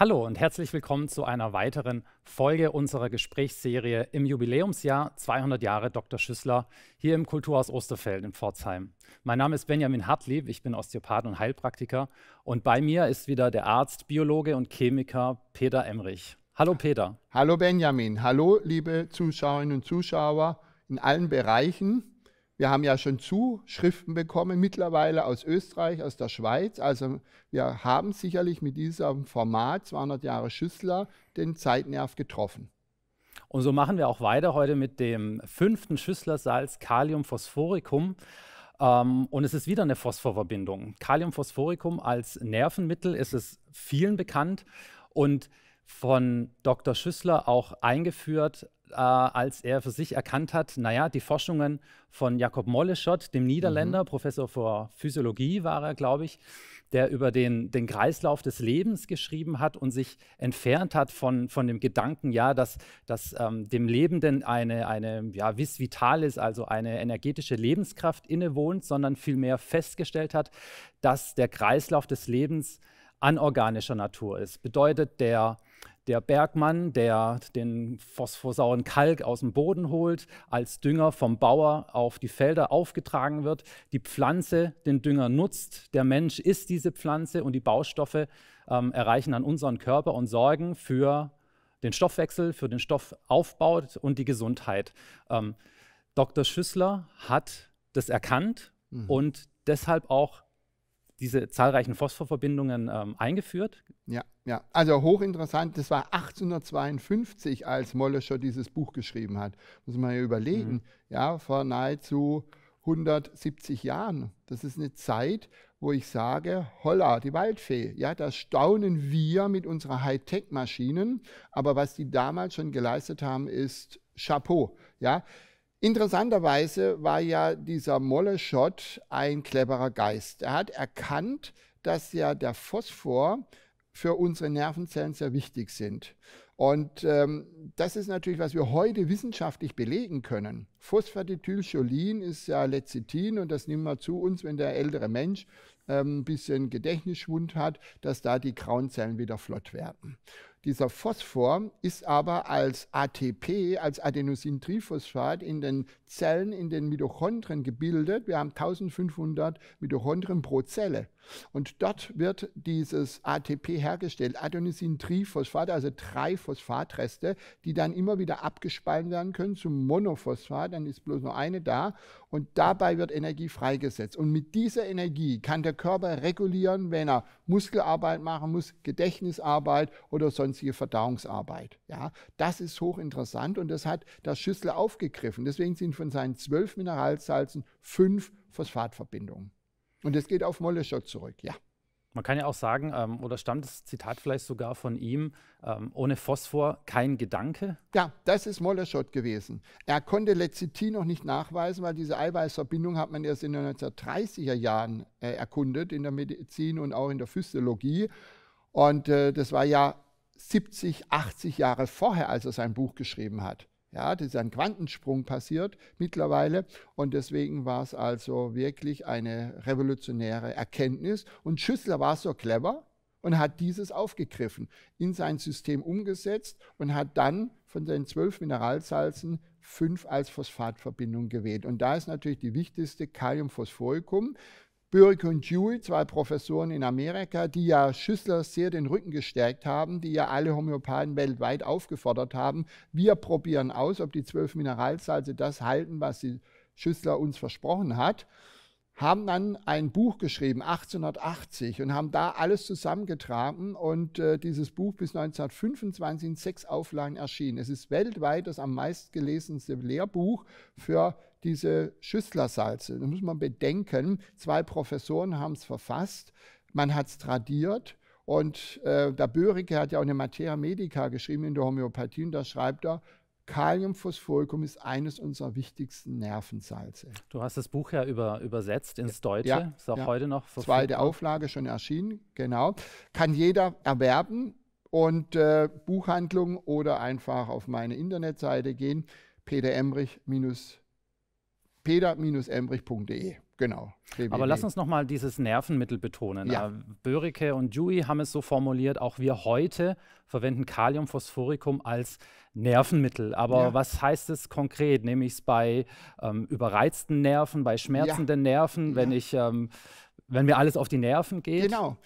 Hallo und herzlich willkommen zu einer weiteren Folge unserer Gesprächsserie im Jubiläumsjahr 200 Jahre Dr. Schüssler hier im Kulturhaus Osterfeld in Pforzheim. Mein Name ist Benjamin Hartlieb, ich bin Osteopath und Heilpraktiker und bei mir ist wieder der Arzt, Biologe und Chemiker Peter Emrich. Hallo Peter. Hallo Benjamin, hallo liebe Zuschauerinnen und Zuschauer in allen Bereichen. Wir haben ja schon Zuschriften bekommen mittlerweile aus Österreich, aus der Schweiz. Also wir haben sicherlich mit diesem Format 200 Jahre Schüssler den Zeitnerv getroffen. Und so machen wir auch weiter heute mit dem fünften Schüsslersalz Kalium Ähm, und es ist wieder eine Phosphorverbindung. Kalium als Nervenmittel ist es vielen bekannt und von Dr. Schüssler auch eingeführt äh, als er für sich erkannt hat, naja, die Forschungen von Jakob Molleschott, dem Niederländer, mhm. Professor für Physiologie war er, glaube ich, der über den, den Kreislauf des Lebens geschrieben hat und sich entfernt hat von, von dem Gedanken, ja, dass, dass ähm, dem Lebenden eine, eine ja, vis vitalis, also eine energetische Lebenskraft innewohnt, sondern vielmehr festgestellt hat, dass der Kreislauf des Lebens anorganischer Natur ist. Bedeutet, der der Bergmann, der den phosphorsauren Kalk aus dem Boden holt, als Dünger vom Bauer auf die Felder aufgetragen wird, die Pflanze den Dünger nutzt, der Mensch isst diese Pflanze und die Baustoffe ähm, erreichen an unseren Körper und sorgen für den Stoffwechsel, für den Stoffaufbau und die Gesundheit. Ähm, Dr. Schüssler hat das erkannt mhm. und deshalb auch diese zahlreichen Phosphorverbindungen ähm, eingeführt. Ja, ja, also hochinteressant. Das war 1852, als Mollescher dieses Buch geschrieben hat. Muss man ja überlegen, mhm. ja, vor nahezu 170 Jahren. Das ist eine Zeit, wo ich sage, holla, die Waldfee. Ja, da staunen wir mit unserer Hightech-Maschinen, aber was die damals schon geleistet haben, ist Chapeau. Ja, Interessanterweise war ja dieser Molleschott ein cleverer Geist. Er hat erkannt, dass ja der Phosphor für unsere Nervenzellen sehr wichtig sind. Und ähm, das ist natürlich, was wir heute wissenschaftlich belegen können. Phosphatidylcholin ist ja Lecithin und das nehmen wir zu uns, wenn der ältere Mensch ein ähm, bisschen Gedächtnisschwund hat, dass da die grauen Zellen wieder flott werden. Dieser Phosphor ist aber als ATP, als Adenosintriphosphat in den Zellen, in den Mitochondrien gebildet. Wir haben 1500 Mitochondrien pro Zelle. Und dort wird dieses ATP hergestellt, Adenosintriphosphat, also drei Phosphatreste, die dann immer wieder abgespalten werden können zum Monophosphat, dann ist bloß nur eine da und dabei wird Energie freigesetzt. Und mit dieser Energie kann der Körper regulieren, wenn er Muskelarbeit machen muss, Gedächtnisarbeit oder sonst zusätzliche Verdauungsarbeit. Ja, das ist hochinteressant und das hat das Schüssel aufgegriffen. Deswegen sind von seinen zwölf Mineralsalzen fünf Phosphatverbindungen. Und das geht auf Molleschott zurück, ja. Man kann ja auch sagen, ähm, oder stammt das Zitat vielleicht sogar von ihm, ähm, ohne Phosphor kein Gedanke? Ja, das ist Molleschott gewesen. Er konnte Lecithin noch nicht nachweisen, weil diese Eiweißverbindung hat man erst in den 1930er Jahren äh, erkundet, in der Medizin und auch in der Physiologie. Und äh, das war ja 70, 80 Jahre vorher, als er sein Buch geschrieben hat. Ja, das ist ein Quantensprung passiert mittlerweile und deswegen war es also wirklich eine revolutionäre Erkenntnis. Und Schüssler war so clever und hat dieses aufgegriffen, in sein System umgesetzt und hat dann von den zwölf Mineralsalzen fünf als Phosphatverbindung gewählt. Und da ist natürlich die wichtigste Kaliumphosphoricum. Burke und Dewey, zwei Professoren in Amerika, die ja Schüssler sehr den Rücken gestärkt haben, die ja alle Homöopathen weltweit aufgefordert haben. Wir probieren aus, ob die zwölf Mineralsalze das halten, was die Schüssler uns versprochen hat. Haben dann ein Buch geschrieben, 1880, und haben da alles zusammengetragen. Und äh, dieses Buch bis 1925 in sechs Auflagen erschienen. Es ist weltweit das am meistgelesenste Lehrbuch für diese Schüsslersalze. Da muss man bedenken, zwei Professoren haben es verfasst, man hat es tradiert und äh, der Börike hat ja auch eine Materia Medica geschrieben in der Homöopathie und da schreibt er, Kaliumphosphoricum ist eines unserer wichtigsten Nervensalze. Du hast das Buch ja über, übersetzt ins Deutsche, ja, ist auch ja. heute noch verfügbar. Zweite Auflage schon erschienen, genau. Kann jeder erwerben und äh, Buchhandlung oder einfach auf meine Internetseite gehen, pdemrich-.de peter-embrich.de. Genau. Www. Aber lass uns nochmal dieses Nervenmittel betonen. Ja. Äh, Börike und Dewey haben es so formuliert, auch wir heute verwenden Kaliumphosphoricum als Nervenmittel. Aber ja. was heißt es konkret? Nämlich es bei ähm, überreizten Nerven, bei schmerzenden ja. Nerven, wenn, ich, ähm, wenn mir alles auf die Nerven geht? Genau.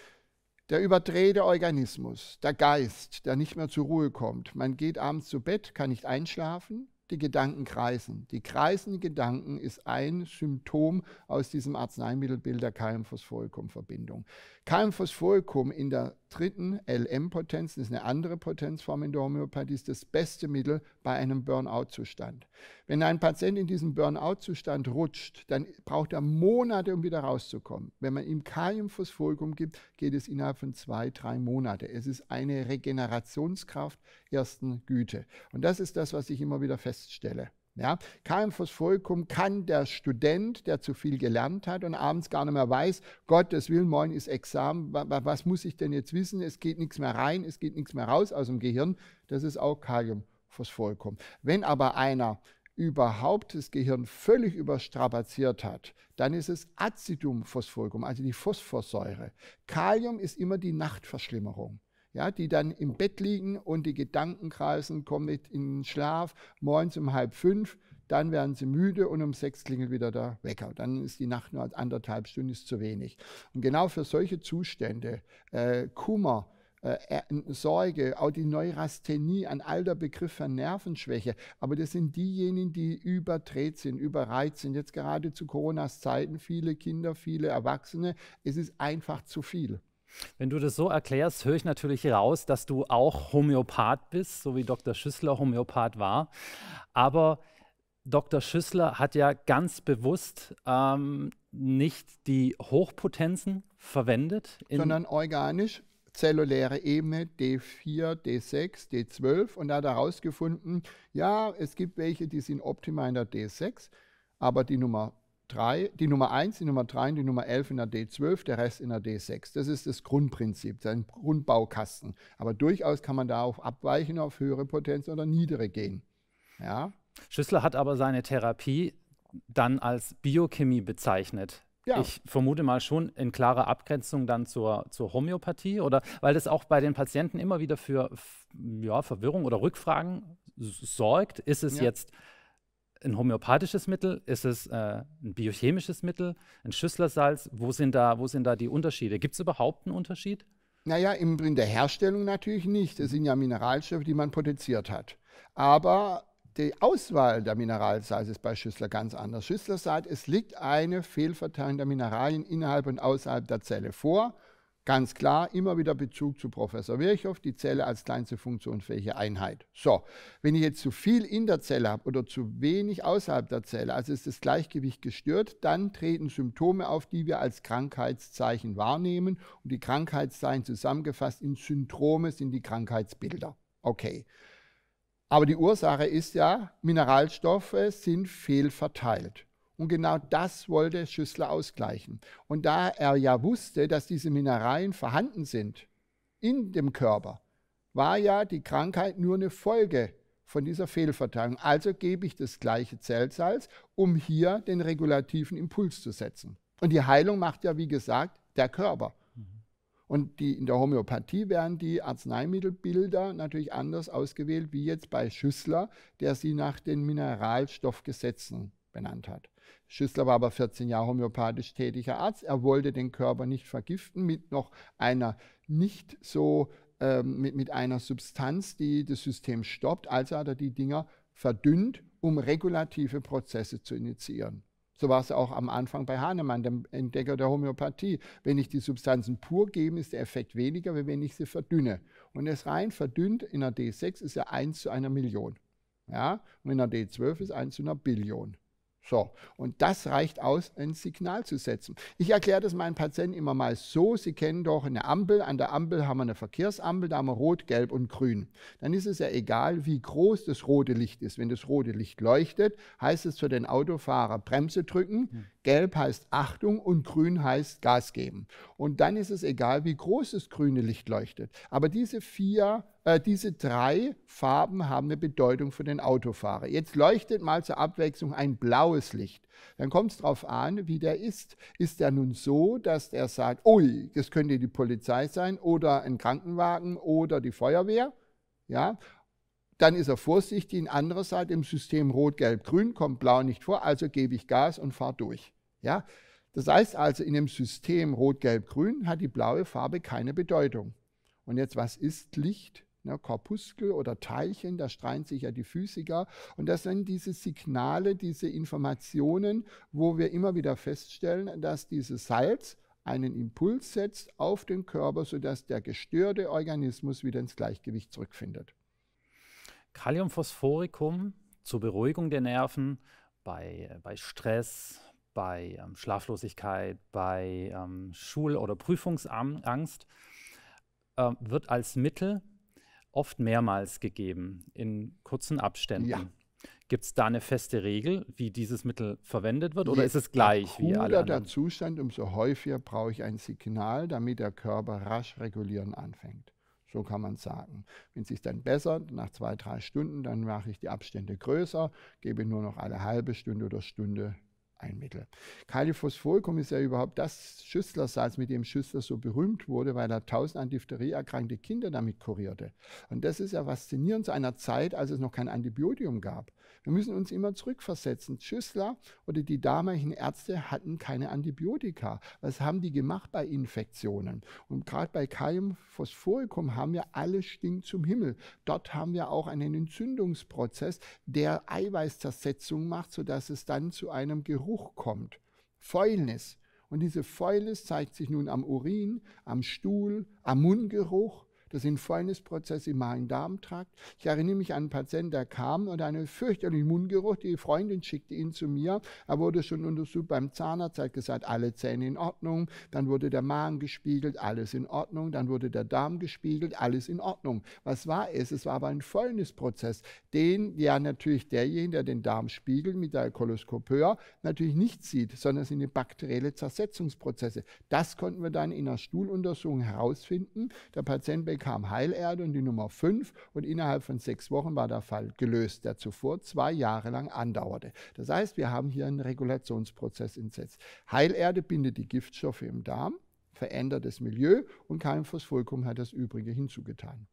Der überdrehte Organismus, der Geist, der nicht mehr zur Ruhe kommt. Man geht abends zu Bett, kann nicht einschlafen, die Gedanken kreisen. Die kreisenden Gedanken ist ein Symptom aus diesem Arzneimittelbild der Keimphosphoricum-Verbindung. Keimphosphoricum in der Dritten, lm potenz das ist eine andere Potenzform in der Homöopathie, ist das beste Mittel bei einem Burnout-Zustand. Wenn ein Patient in diesen Burnout-Zustand rutscht, dann braucht er Monate, um wieder rauszukommen. Wenn man ihm Kaliumphospholikum gibt, geht es innerhalb von zwei, drei Monate. Es ist eine Regenerationskraft ersten Güte. Und das ist das, was ich immer wieder feststelle. Ja, Caiaphas Volkum kann der Student, der zu viel gelernt hat und abends gar nicht mehr weiß, Gottes Willen, morgen ist Examen, was muss ich denn jetzt wissen? Es geht nichts mehr rein, es geht nichts mehr raus aus dem Gehirn. Das ist auch Kaliumphos Wenn aber einer überhaupt das Gehirn völlig überstrapaziert hat, dann ist es Acidumphosphoricum, also die Phosphorsäure. Kalium ist immer die Nachtverschlimmerung ja, die dann im Bett liegen und die Gedanken kreisen, kommen nicht in den Schlaf, morgens um halb fünf, dann werden sie müde und um sechs klingelt wieder der Wecker. Dann ist die Nacht nur anderthalb Stunden, ist zu wenig. Und genau für solche Zustände, äh, Kummer, äh, Sorge, auch die Neurasthenie, ein alter Begriff für Nervenschwäche. Aber das sind diejenigen, die überdreht sind, überreizt sind. Jetzt gerade zu Coronas Zeiten viele Kinder, viele Erwachsene. Es ist einfach zu viel. Wenn du das so erklärst, höre ich natürlich raus, dass du auch Homöopath bist, so wie Dr. Schüssler Homöopath war. Aber Dr. Schüssler hat ja ganz bewusst ähm, nicht die Hochpotenzen verwendet. Sondern organisch, zelluläre Ebene, D4, D6, D12. Und er hat herausgefunden, ja, es gibt welche, die sind optimal in der D6, aber die Nummer 3, die Nummer 1, die Nummer 3 und die Nummer 11 in der D12, der Rest in der D6. Das ist das Grundprinzip, sein Grundbaukasten. Aber durchaus kann man da darauf abweichen, auf höhere Potenzen oder niedere gehen. Ja? Schüssler hat aber seine Therapie dann als Biochemie bezeichnet. Ja. Ich vermute mal schon in klarer Abgrenzung dann zur, zur Homöopathie oder weil das auch bei den Patienten immer wieder für ja, Verwirrung oder Rückfragen sorgt, ist es ja. jetzt ein homöopathisches Mittel? Ist es äh, ein biochemisches Mittel? Ein Schüsslersalz? Wo sind da, wo sind da die Unterschiede? Gibt es überhaupt einen Unterschied? Naja, in der Herstellung natürlich nicht. Es sind ja Mineralstoffe, die man potenziert hat. Aber die Auswahl der Mineralsalz ist bei Schüssler ganz anders. Schüsslersalz, es liegt eine Fehlverteilung der Mineralien innerhalb und außerhalb der Zelle vor Ganz klar, immer wieder Bezug zu Professor Virchow, die Zelle als kleinste funktionsfähige Einheit. So, wenn ich jetzt zu viel in der Zelle habe oder zu wenig außerhalb der Zelle, also ist das Gleichgewicht gestört, dann treten Symptome auf, die wir als Krankheitszeichen wahrnehmen. Und die Krankheitszeichen zusammengefasst in Syndrome sind die Krankheitsbilder. Okay. Aber die Ursache ist ja, Mineralstoffe sind fehlverteilt. Und genau das wollte Schüssler ausgleichen. Und da er ja wusste, dass diese Mineralien vorhanden sind in dem Körper, war ja die Krankheit nur eine Folge von dieser Fehlverteilung. Also gebe ich das gleiche Zellsalz, um hier den regulativen Impuls zu setzen. Und die Heilung macht ja, wie gesagt, der Körper. Und die, in der Homöopathie werden die Arzneimittelbilder natürlich anders ausgewählt, wie jetzt bei Schüssler, der sie nach den Mineralstoffgesetzen benannt hat. Schüssler war aber 14 Jahre homöopathisch tätiger Arzt. Er wollte den Körper nicht vergiften mit noch einer nicht so, ähm, mit, mit einer Substanz, die das System stoppt. Also hat er die Dinger verdünnt, um regulative Prozesse zu initiieren. So war es auch am Anfang bei Hahnemann, dem Entdecker der Homöopathie. Wenn ich die Substanzen pur gebe, ist der Effekt weniger, wie wenn ich sie verdünne. Und es rein verdünnt in einer D6 ist ja 1 zu einer Million. Ja? Und in einer D12 ist 1 zu einer Billion. So, und das reicht aus, ein Signal zu setzen. Ich erkläre das meinen Patienten immer mal so, Sie kennen doch eine Ampel, an der Ampel haben wir eine Verkehrsampel, da haben wir rot, gelb und grün. Dann ist es ja egal, wie groß das rote Licht ist. Wenn das rote Licht leuchtet, heißt es für den Autofahrer Bremse drücken, hm. Gelb heißt Achtung und grün heißt Gas geben. Und dann ist es egal, wie groß das grüne Licht leuchtet. Aber diese vier, äh, diese drei Farben haben eine Bedeutung für den Autofahrer. Jetzt leuchtet mal zur Abwechslung ein blaues Licht. Dann kommt es darauf an, wie der ist. Ist der nun so, dass er sagt, ui, das könnte die Polizei sein oder ein Krankenwagen oder die Feuerwehr? Ja, dann ist er vorsichtig, in anderer Seite im System Rot, Gelb, Grün kommt Blau nicht vor, also gebe ich Gas und fahre durch. Ja? Das heißt also, in dem System Rot, Gelb, Grün hat die blaue Farbe keine Bedeutung. Und jetzt, was ist Licht? Ne, Korpuskel oder Teilchen, da streiten sich ja die Physiker. Und das sind diese Signale, diese Informationen, wo wir immer wieder feststellen, dass dieses Salz einen Impuls setzt auf den Körper, sodass der gestörte Organismus wieder ins Gleichgewicht zurückfindet. Kaliumphosphoricum zur Beruhigung der Nerven bei, äh, bei Stress, bei ähm, Schlaflosigkeit, bei ähm, Schul- oder Prüfungsangst äh, wird als Mittel oft mehrmals gegeben in kurzen Abständen. Ja. Gibt es da eine feste Regel, wie dieses Mittel verwendet wird, oder Je ist es gleich wie alle anderen? der Zustand, umso häufiger brauche ich ein Signal, damit der Körper rasch regulieren anfängt. So kann man sagen. Wenn es sich dann bessert, nach zwei, drei Stunden, dann mache ich die Abstände größer, gebe nur noch eine halbe Stunde oder Stunde ein Mittel. Kaliphosphoricum ist ja überhaupt das Schüsslersalz, mit dem Schüssler so berühmt wurde, weil er tausend an Diphtherie erkrankte Kinder damit kurierte. Und das ist ja faszinierend zu einer Zeit, als es noch kein Antibiotikum gab. Wir müssen uns immer zurückversetzen. Schüssler oder die damaligen Ärzte hatten keine Antibiotika. Was haben die gemacht bei Infektionen? Und gerade bei Kaliumphosphoricum haben wir alles stinkt zum Himmel. Dort haben wir auch einen Entzündungsprozess, der Eiweißzersetzung macht, sodass es dann zu einem Geruch hochkommt. Fäulnis. Und diese Fäulnis zeigt sich nun am Urin, am Stuhl, am Mundgeruch, das sind Fäulnisprozesse im Magen-Darm-Trakt. Ich erinnere mich an einen Patienten, der kam und einen fürchterlichen Mundgeruch. Die Freundin schickte ihn zu mir. Er wurde schon untersucht beim Zahnarzt, hat gesagt, alle Zähne in Ordnung. Dann wurde der Magen gespiegelt, alles in Ordnung. Dann wurde der Darm gespiegelt, alles in Ordnung. Was war es? Es war aber ein Fäulnisprozess, den ja natürlich derjenige, der den Darm spiegelt mit der Koloskopeur, natürlich nicht sieht, sondern es sind eine bakterielle Zersetzungsprozesse. Das konnten wir dann in einer Stuhluntersuchung herausfinden. Der Patient bekam kam Heilerde und die Nummer 5 und innerhalb von sechs Wochen war der Fall gelöst, der zuvor zwei Jahre lang andauerte. Das heißt, wir haben hier einen Regulationsprozess entsetzt. Heilerde bindet die Giftstoffe im Darm, verändert das Milieu und kein Phospholkum hat das Übrige hinzugetan.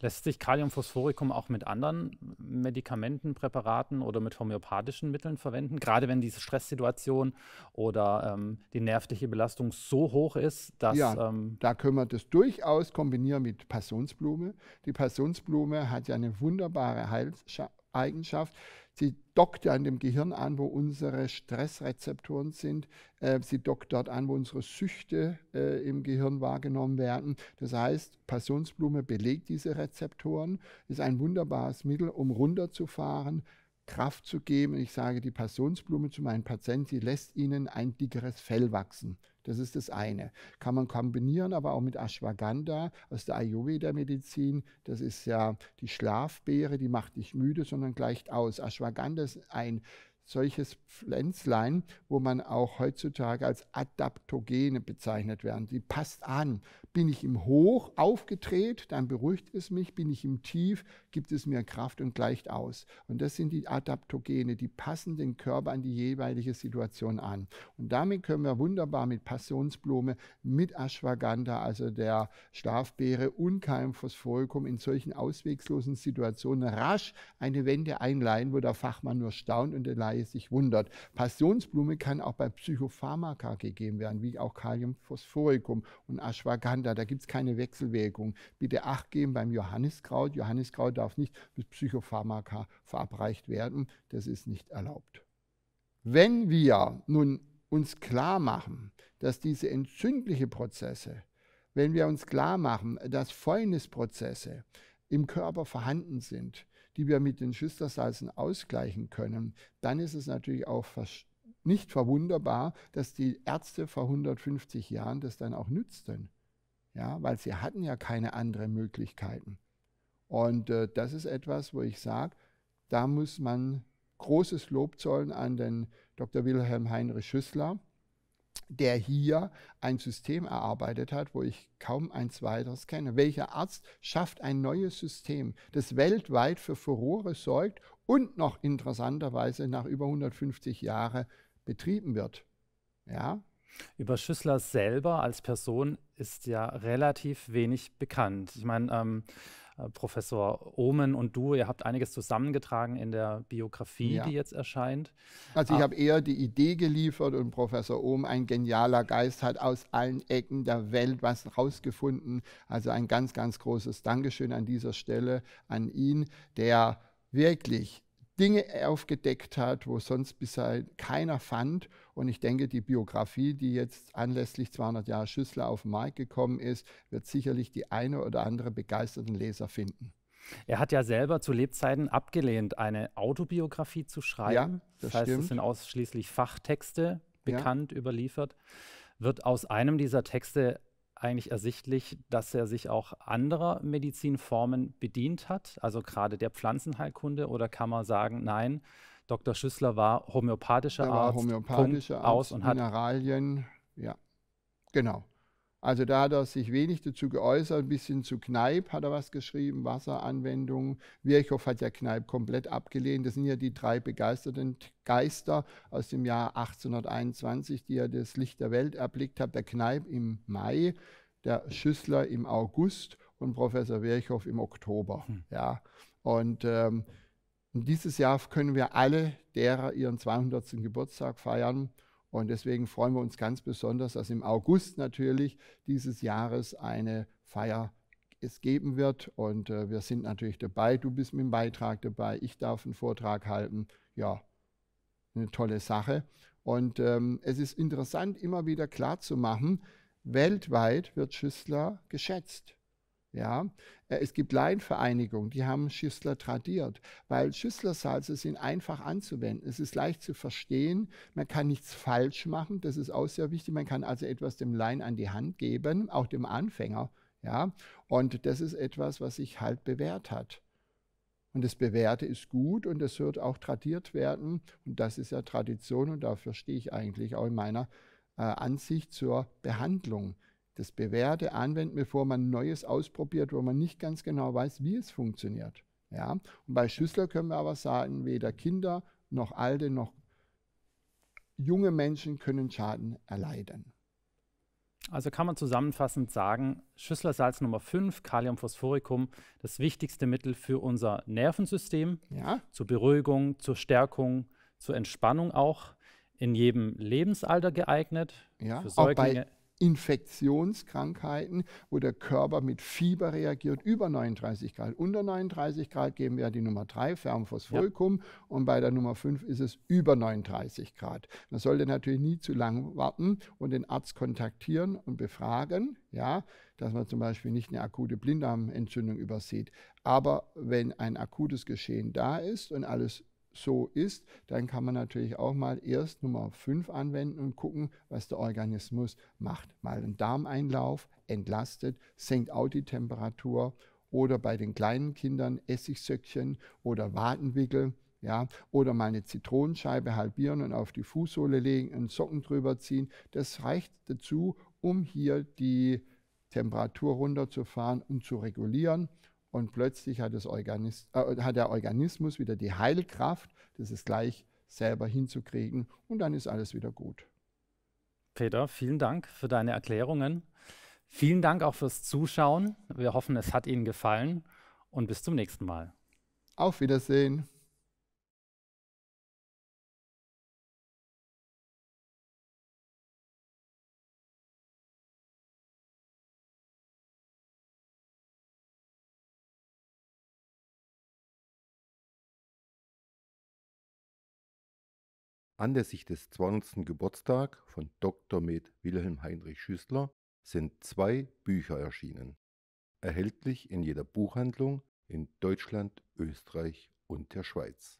Lässt sich Kaliumphosphorikum auch mit anderen Medikamenten, Präparaten oder mit homöopathischen Mitteln verwenden? Gerade wenn diese Stresssituation oder ähm, die nervliche Belastung so hoch ist, dass. Ja, ähm da können wir das durchaus kombinieren mit Passionsblume. Die Passionsblume hat ja eine wunderbare Heilseigenschaft. Sie dockt an dem Gehirn an, wo unsere Stressrezeptoren sind. Äh, sie dockt dort an, wo unsere Süchte äh, im Gehirn wahrgenommen werden. Das heißt, Passionsblume belegt diese Rezeptoren, ist ein wunderbares Mittel, um runterzufahren, Kraft zu geben. Ich sage die Passionsblume zu meinen Patienten, sie lässt ihnen ein dickeres Fell wachsen. Das ist das eine. Kann man kombinieren, aber auch mit Ashwagandha aus der Ayurveda-Medizin. Das ist ja die Schlafbeere, die macht nicht müde, sondern gleicht aus. Ashwagandha ist ein solches Pflänzlein, wo man auch heutzutage als Adaptogene bezeichnet werden. Die passt an. Bin ich im Hoch aufgedreht, dann beruhigt es mich. Bin ich im Tief, gibt es mehr Kraft und gleicht aus. Und das sind die Adaptogene, die passen den Körper an die jeweilige Situation an. Und damit können wir wunderbar mit Passionsblume, mit Ashwagandha, also der Schlafbeere und Keimphosphoricum in solchen ausweglosen Situationen rasch eine Wende einleihen, wo der Fachmann nur staunt und der Laie sich wundert. Passionsblume kann auch bei Psychopharmaka gegeben werden, wie auch Kaliumphosphorikum und Ashwagandha. Da gibt es keine Wechselwirkung. Bitte acht geben beim Johanniskraut. Johanniskraut darf nicht mit Psychopharmaka verabreicht werden. Das ist nicht erlaubt. Wenn wir nun uns klar machen, dass diese entzündlichen Prozesse, wenn wir uns klar machen, dass Fäulnisprozesse im Körper vorhanden sind, die wir mit den Schüstersalzen ausgleichen können, dann ist es natürlich auch nicht verwunderbar, dass die Ärzte vor 150 Jahren das dann auch nützten. Ja, weil sie hatten ja keine anderen Möglichkeiten. Und äh, das ist etwas, wo ich sage, da muss man großes Lob zollen an den Dr. Wilhelm Heinrich Schüssler, der hier ein System erarbeitet hat, wo ich kaum eins weiteres kenne. Welcher Arzt schafft ein neues System, das weltweit für Furore sorgt und noch interessanterweise nach über 150 Jahren betrieben wird? Ja, über Schüssler selber als Person ist ja relativ wenig bekannt. Ich meine, ähm, äh, Professor Omen und du, ihr habt einiges zusammengetragen in der Biografie, ja. die jetzt erscheint. Also ich ah. habe eher die Idee geliefert und Professor Ohm, ein genialer Geist, hat aus allen Ecken der Welt was rausgefunden. Also ein ganz, ganz großes Dankeschön an dieser Stelle an ihn, der wirklich Dinge aufgedeckt hat, wo sonst bisher keiner fand. Und ich denke, die Biografie, die jetzt anlässlich 200 Jahre Schüssler auf den Markt gekommen ist, wird sicherlich die eine oder andere begeisterten Leser finden. Er hat ja selber zu Lebzeiten abgelehnt, eine Autobiografie zu schreiben. Ja, das, das heißt, stimmt. es sind ausschließlich Fachtexte bekannt, ja. überliefert. Wird aus einem dieser Texte eigentlich ersichtlich, dass er sich auch anderer Medizinformen bedient hat, also gerade der Pflanzenheilkunde? Oder kann man sagen, nein, Dr. Schüssler war homöopathischer er war Arzt, homöopathischer Arzt, aus und Mineralien, hat Mineralien, ja, genau. Also da hat er sich wenig dazu geäußert, ein bisschen zu Kneip hat er was geschrieben, Wasseranwendungen. Wirchhoff hat ja Kneip komplett abgelehnt. Das sind ja die drei begeisterten Geister aus dem Jahr 1821, die er das Licht der Welt erblickt hat. Der Kneip im Mai, der Schüssler im August und Professor Wirchhoff im Oktober. Hm. Ja. Und ähm, dieses Jahr können wir alle derer ihren 200. Geburtstag feiern. Und deswegen freuen wir uns ganz besonders, dass im August natürlich dieses Jahres eine Feier es geben wird. Und äh, wir sind natürlich dabei. Du bist mit dem Beitrag dabei. Ich darf einen Vortrag halten. Ja, eine tolle Sache. Und ähm, es ist interessant, immer wieder klarzumachen, weltweit wird Schüssler geschätzt. Ja, äh, es gibt Laienvereinigungen, die haben Schüssler tradiert, weil Schüsslersalze sind einfach anzuwenden. Es ist leicht zu verstehen. Man kann nichts falsch machen. Das ist auch sehr wichtig. Man kann also etwas dem Laien an die Hand geben, auch dem Anfänger. Ja, und das ist etwas, was sich halt bewährt hat. Und das Bewährte ist gut und das wird auch tradiert werden. Und das ist ja Tradition und dafür stehe ich eigentlich auch in meiner äh, Ansicht zur Behandlung das Bewährte anwenden, bevor man Neues ausprobiert, wo man nicht ganz genau weiß, wie es funktioniert. Ja? Und bei Schüssler können wir aber sagen, weder Kinder noch Alte noch junge Menschen können Schaden erleiden. Also kann man zusammenfassend sagen, Schüsslersalz Nummer 5, Kaliumphosphoricum, das wichtigste Mittel für unser Nervensystem, ja. zur Beruhigung, zur Stärkung, zur Entspannung auch, in jedem Lebensalter geeignet, ja. für Säuglinge, Infektionskrankheiten, wo der Körper mit Fieber reagiert, über 39 Grad. Unter 39 Grad geben wir ja die Nummer 3, Fernphospholikum, ja. und bei der Nummer 5 ist es über 39 Grad. Man sollte natürlich nie zu lange warten und den Arzt kontaktieren und befragen, ja, dass man zum Beispiel nicht eine akute Blinddarmentzündung übersieht. Aber wenn ein akutes Geschehen da ist und alles so ist, dann kann man natürlich auch mal erst Nummer 5 anwenden und gucken, was der Organismus macht. Mal einen Darmeinlauf, entlastet, senkt auch die Temperatur oder bei den kleinen Kindern Essigsöckchen oder Wadenwickel. Ja, oder mal eine Zitronenscheibe halbieren und auf die Fußsohle legen, einen Socken drüber ziehen. Das reicht dazu, um hier die Temperatur runterzufahren und zu regulieren und plötzlich hat, Organis äh, hat der Organismus wieder die Heilkraft, das ist gleich selber hinzukriegen und dann ist alles wieder gut. Peter, vielen Dank für deine Erklärungen. Vielen Dank auch fürs Zuschauen. Wir hoffen, es hat Ihnen gefallen und bis zum nächsten Mal. Auf Wiedersehen. Anlässlich des 20. Geburtstags von Dr. Med Wilhelm Heinrich Schüssler sind zwei Bücher erschienen, erhältlich in jeder Buchhandlung in Deutschland, Österreich und der Schweiz